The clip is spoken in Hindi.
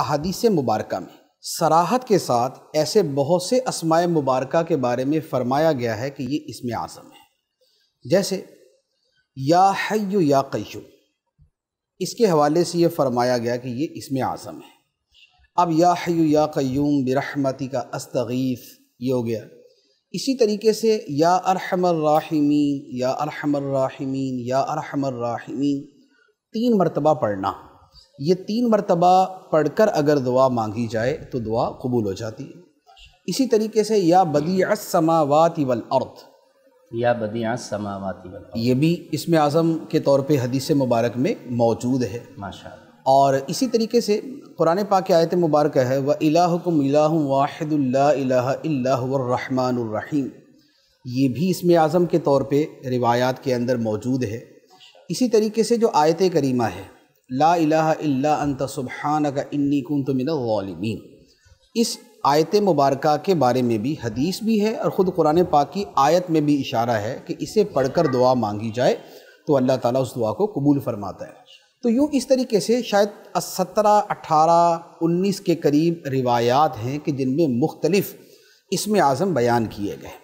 अहदीस मुबारक में सराहत के साथ ऐसे बहुत से असमाय मुबारक के बारे में फरमाया गया है कि ये इसमें आज़म है जैसे या हयु या कय्यू इसके हवाले से ये फरमाया गया कि ये इसमें आज़म है अब या हयु या कयूम बिरहमती का अस्तगीफ़ ये हो गया इसी तरीके से या अरहमर्राहिमीन या अरहमर्राहिमीन या अरहमर्राहिमीन तीन मरतबा पढ़ना ये तीन मरतबा पढ़कर अगर दुआ मांगी जाए तो दुआ कबूल हो जाती है इसी तरीके से या बदी समावाती वल अर्थ या बदिया समावाती वल ये भी इसमें आज़म के तौर पे हदीस मुबारक में मौजूद है माशा और इसी तरीके से कुरान पाक आयत मुबारक है व इलाकुम वाहिदुल्लाहमानरहीम ये भी इसमें आज़म के तौर पे रिवायात के अंदर मौजूद है इसी तरीके से जो आयत करीमा है ला इला अंत सुबहान का इन्नी कन तो मिनमीन इस आयत मुबारक के बारे में भी हदीस भी है और ख़ुद कुरान पाक की आयत में भी इशारा है कि इसे पढ़कर दुआ मांगी जाए तो अल्लाह ताला उस दुआ को कबूल फरमाता है तो यूँ इस तरीके से शायद सत्रह अठारह उन्नीस के करीब रिवायात हैं कि जिनमें मुख्तलिफ़ इसम आज़म बयान किए गए